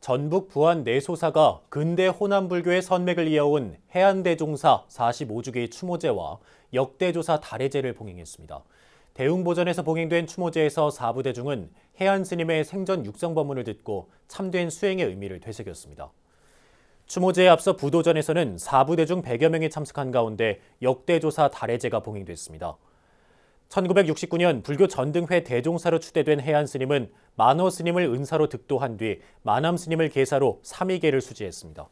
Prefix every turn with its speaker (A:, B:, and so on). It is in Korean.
A: 전북 부안 내소사가 근대 호남불교의 선맥을 이어온 해안대종사 45주기 추모제와 역대조사 달해제를 봉행했습니다. 대웅보전에서 봉행된 추모제에서 사부대중은 해안스님의 생전 육성법문을 듣고 참된 수행의 의미를 되새겼습니다. 추모제에 앞서 부도전에서는 사부대중 100여 명이 참석한 가운데 역대조사 달해제가 봉행됐습니다. 1969년 불교 전등회 대종사로 추대된 해안스님은 만호 스님을 은사로 득도한 뒤 만암 스님을 계사로 삼위계를 수지했습니다.